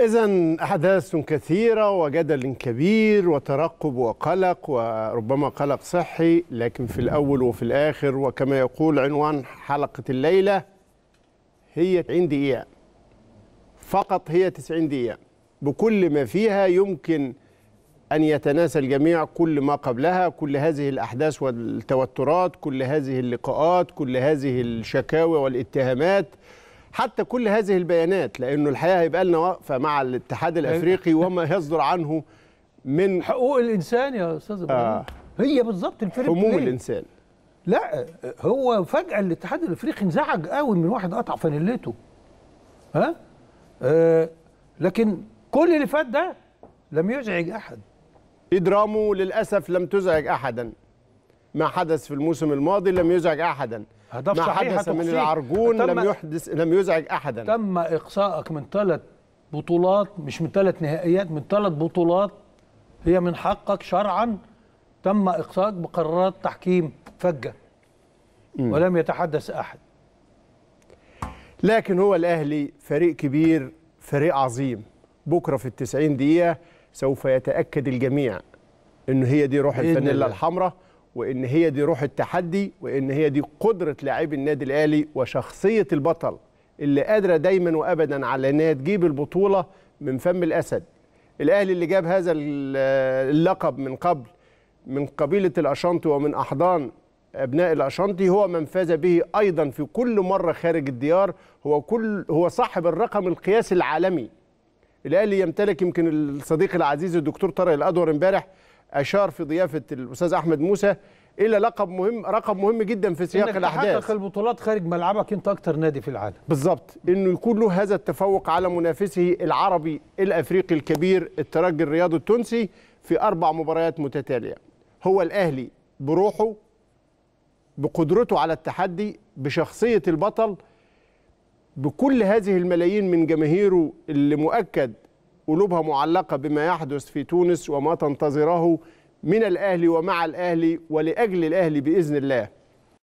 إذا أحداث كثيرة وجدل كبير وترقب وقلق وربما قلق صحي لكن في الأول وفي الآخر وكما يقول عنوان حلقة الليلة هي 90 دقيقة فقط هي 90 دقيقة بكل ما فيها يمكن أن يتناسى الجميع كل ما قبلها كل هذه الأحداث والتوترات كل هذه اللقاءات كل هذه الشكاوى والاتهامات حتى كل هذه البيانات لانه الحقيقه هيبقى لنا وقفه مع الاتحاد أيوة. الافريقي وما يصدر عنه من حقوق الانسان يا استاذ ابراهيم آه هي بالظبط الفرق هموم الانسان لا هو فجاه الاتحاد الافريقي انزعج قوي من واحد قطع فانيلته ها آه لكن كل اللي فات ده لم يزعج احد ادرامه للاسف لم تزعج احدا ما حدث في الموسم الماضي لم يزعج احدا هدف ما صحيح حدث من العرجون لم يحدث لم يزعج احدا تم اقصائك من ثلاث بطولات مش من ثلاث نهائيات من ثلاث بطولات هي من حقك شرعا تم اقصائك بقرارات تحكيم فجه ولم يتحدث احد لكن هو الاهلي فريق كبير فريق عظيم بكره في التسعين دقيقه سوف يتاكد الجميع ان هي دي روح الفانيلا الحمراء وان هي دي روح التحدي وان هي دي قدره لاعبي النادي الاهلي وشخصيه البطل اللي قادره دايما وابدا على انها تجيب البطوله من فم الاسد الاهلي اللي جاب هذا اللقب من قبل من قبيله الاشانتي ومن احضان ابناء الاشانتي هو من فاز به ايضا في كل مره خارج الديار هو كل هو صاحب الرقم القياسي العالمي الاهلي يمتلك يمكن الصديق العزيز الدكتور طارق الادور امبارح اشار في ضيافه الاستاذ احمد موسى الى لقب مهم رقم مهم جدا في سياق إنك الاحداث انك البطولات خارج ملعبك انت اكتر نادي في العالم بالظبط انه يكون له هذا التفوق على منافسه العربي الافريقي الكبير الترجي الرياضي التونسي في اربع مباريات متتاليه هو الاهلي بروحه بقدرته على التحدي بشخصيه البطل بكل هذه الملايين من جماهيره اللي مؤكد قلوبها معلقة بما يحدث في تونس وما تنتظره من الأهلي ومع الأهلي ولأجل الأهلي بإذن الله